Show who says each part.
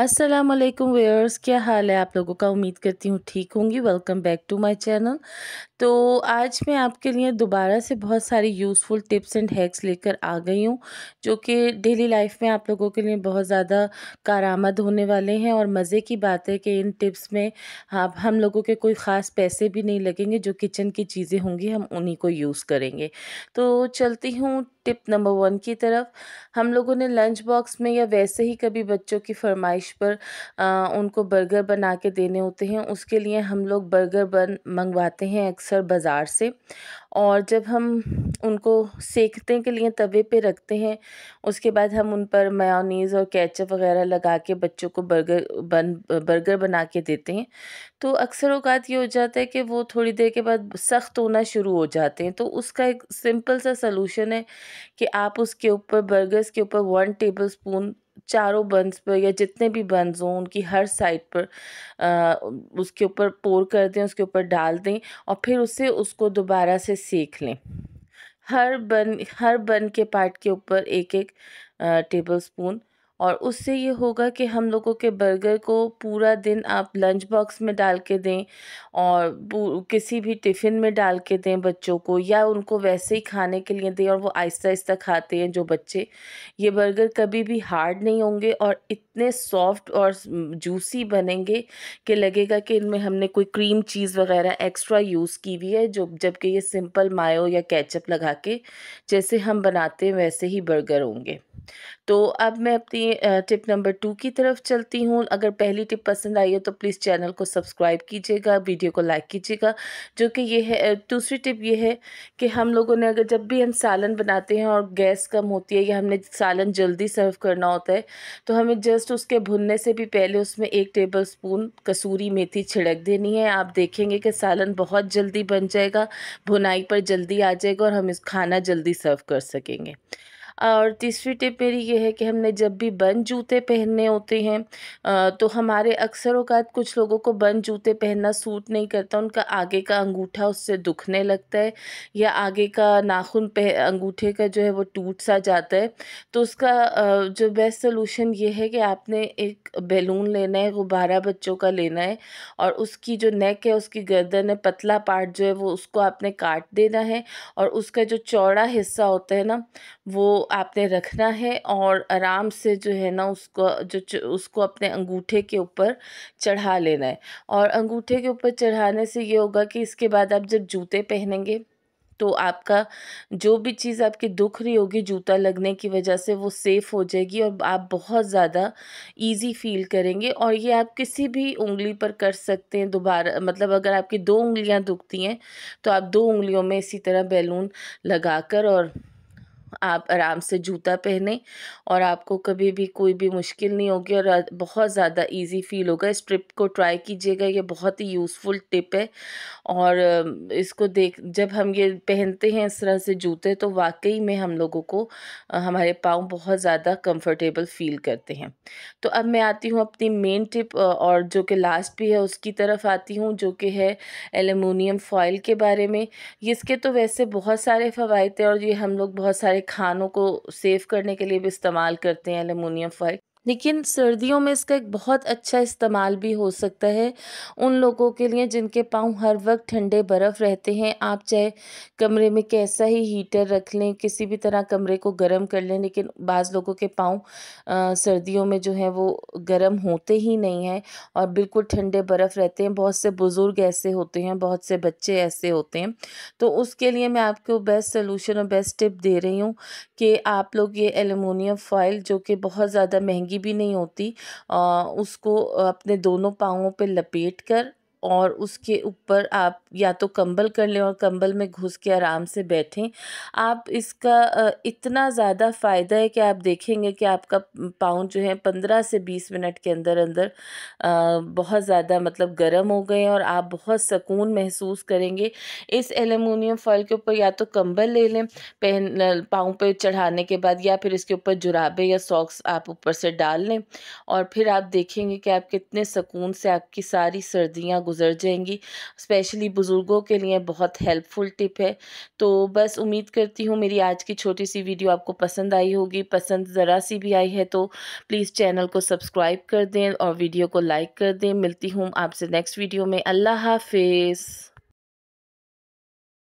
Speaker 1: अस्सलाम वालेकुम वेयर्स क्या हाल है आप लोगों का उम्मीद करती हूँ ठीक होंगी welcome back to my channel तो आज मैं आपके लिए दोबारा से बहुत सारी यूज़फुल टिप्स एंड हैक्स लेकर आ गई हूँ जो कि डेली लाइफ में आप लोगों के लिए बहुत ज़्यादा कारामद होने वाले हैं और मज़े की बात है कि इन टिप्स में आप हम लोगों के कोई ख़ास पैसे भी नहीं लगेंगे जो किचन की चीज़ें होंगी हम उन्हीं को यूज़ करेंगे तो चलती हूँ टिप नंबर वन की तरफ हम लोगों ने लंच बॉक्स में या वैसे ही कभी बच्चों की फरमाइश फरमाइश पर आ, उनको बर्गर बना के देने होते हैं उसके लिए हम लोग बर्गर बन मंगवाते हैं अक्सर बाज़ार से और जब हम उनको सेकते के लिए तवे पे रखते हैं उसके बाद हम उन पर मायोनीज़ और कैचअप वगैरह लगा के बच्चों को बर्गर बन बर्गर बना के देते हैं तो अक्सर अवत ये हो जाता है कि वो थोड़ी देर के बाद सख्त होना शुरू हो जाते हैं तो उसका एक सिंपल सा सलूशन है कि आप उसके ऊपर बर्गर्स के ऊपर वन टेबल स्पून चारों बंस पर या जितने भी बंस हों उनकी हर साइड पर आ, उसके ऊपर पोर कर दें उसके ऊपर डाल दें और फिर उसे उसको दोबारा से सेक लें हर बन हर बन के पार्ट के ऊपर एक एक टेबल स्पून और उससे ये होगा कि हम लोगों के बर्गर को पूरा दिन आप लंच बॉक्स में डाल के दें और किसी भी टिफ़िन में डाल के दें बच्चों को या उनको वैसे ही खाने के लिए दें और वो आहिस्ता आहिस्ता खाते हैं जो बच्चे ये बर्गर कभी भी हार्ड नहीं होंगे और इतने सॉफ्ट और जूसी बनेंगे कि लगेगा कि इनमें हमने कोई क्रीम चीज़ वगैरह एक्स्ट्रा यूज़ की हुई है जो जबकि ये सिंपल मायो या कैचअप लगा के जैसे हम बनाते हैं वैसे ही बर्गर होंगे तो अब मैं अपनी टिप नंबर टू की तरफ चलती हूँ अगर पहली टिप पसंद आई हो तो प्लीज़ चैनल को सब्सक्राइब कीजिएगा वीडियो को लाइक कीजिएगा जो कि ये है दूसरी टिप ये है कि हम लोगों ने अगर जब भी हम सालन बनाते हैं और गैस कम होती है या हमने सालन जल्दी सर्व करना होता है तो हमें जस्ट उसके भुनने से भी पहले उसमें एक टेबल स्पून कसूरी मेथी छिड़क देनी है आप देखेंगे कि सालन बहुत जल्दी बन जाएगा भुनाई पर जल्दी आ जाएगा और हम इस खाना जल्दी सर्व कर सकेंगे और तीसरी टिप मेरी ये है कि हमने जब भी बंद जूते पहनने होते हैं तो हमारे अक्सर अवकात कुछ लोगों को बंद जूते पहनना सूट नहीं करता उनका आगे का अंगूठा उससे दुखने लगता है या आगे का नाखून पह अंगूठे का जो है वो टूट सा जाता है तो उसका जो बेस्ट सोल्यूशन ये है कि आपने एक बैलून लेना है गुब्बारा बच्चों का लेना है और उसकी जो नेक है उसकी गर्दन है पतला पार्ट जो है वो उसको आपने काट देना है और उसका जो चौड़ा हिस्सा होता है ना वो आपने रखना है और आराम से जो है ना उसको जो उसको अपने अंगूठे के ऊपर चढ़ा लेना है और अंगूठे के ऊपर चढ़ाने से ये होगा कि इसके बाद आप जब जूते पहनेंगे तो आपका जो भी चीज़ आपकी दुख रही होगी जूता लगने की वजह से वो सेफ़ हो जाएगी और आप बहुत ज़्यादा इजी फील करेंगे और ये आप किसी भी उंगली पर कर सकते हैं दोबारा मतलब अगर आपकी दो उंगलियां दुखती हैं तो आप दो उंगलियों में इसी तरह बैलून लगाकर और आप आराम से जूता पहने और आपको कभी भी कोई भी मुश्किल नहीं होगी और बहुत ज़्यादा इजी फील होगा इस ट्रिप को ट्राई कीजिएगा ये बहुत ही यूज़फुल टिप है और इसको देख जब हम ये पहनते हैं इस तरह से जूते तो वाकई में हम लोगों को हमारे पाँव बहुत ज़्यादा कंफर्टेबल फील करते हैं तो अब मैं आती हूँ अपनी मेन टिप और जो कि लास्ट भी है उसकी तरफ आती हूँ जो कि है एलमिनियम फ़ॉयल के बारे में इसके तो वैसे बहुत सारे फ़वाद हैं और ये हम लोग बहुत सारे खानों को सेव करने के लिए भी इस्तेमाल करते हैं एलुमिनियम फ़ॉइल लेकिन सर्दियों में इसका एक बहुत अच्छा इस्तेमाल भी हो सकता है उन लोगों के लिए जिनके पाँव हर वक्त ठंडे बर्फ़ रहते हैं आप चाहे कमरे में कैसा ही हीटर रख लें किसी भी तरह कमरे को गर्म कर लें लेकिन बाज़ लोगों के पाँव सर्दियों में जो है वो गर्म होते ही नहीं हैं और बिल्कुल ठंडे बर्फ़ रहते हैं बहुत से बुज़ुर्ग ऐसे होते हैं बहुत से बच्चे ऐसे होते हैं तो उसके लिए मैं आपको बेस्ट सोलूशन और बेस्ट टिप दे रही हूँ कि आप लोग ये एलमिनियम फॉइल जो कि बहुत ज़्यादा महंगी भी नहीं होती उसको अपने दोनों पाँवों पे लपेट कर और उसके ऊपर आप या तो कंबल कर लें और कंबल में घुस के आराम से बैठें आप इसका इतना ज़्यादा फ़ायदा है कि आप देखेंगे कि आपका पाँव जो है पंद्रह से बीस मिनट के अंदर अंदर बहुत ज़्यादा मतलब गर्म हो गए और आप बहुत सुकून महसूस करेंगे इस एलमिनियम फॉल के ऊपर या तो कंबल ले लें पहन पाँव पर चढ़ाने के बाद या फिर इसके ऊपर जुराबे या सॉक्स आप ऊपर से डाल लें और फिर आप देखेंगे कि आप कितने सुकून से आपकी सारी सर्दियाँ गुजर जाएंगी स्पेशली बुज़ुर्गों के लिए बहुत हेल्पफुल टिप है तो बस उम्मीद करती हूँ मेरी आज की छोटी सी वीडियो आपको पसंद आई होगी पसंद ज़रा सी भी आई है तो प्लीज़ चैनल को सब्सक्राइब कर दें और वीडियो को लाइक कर दें मिलती हूँ आपसे नेक्स्ट वीडियो में अल्लाह हाफिज़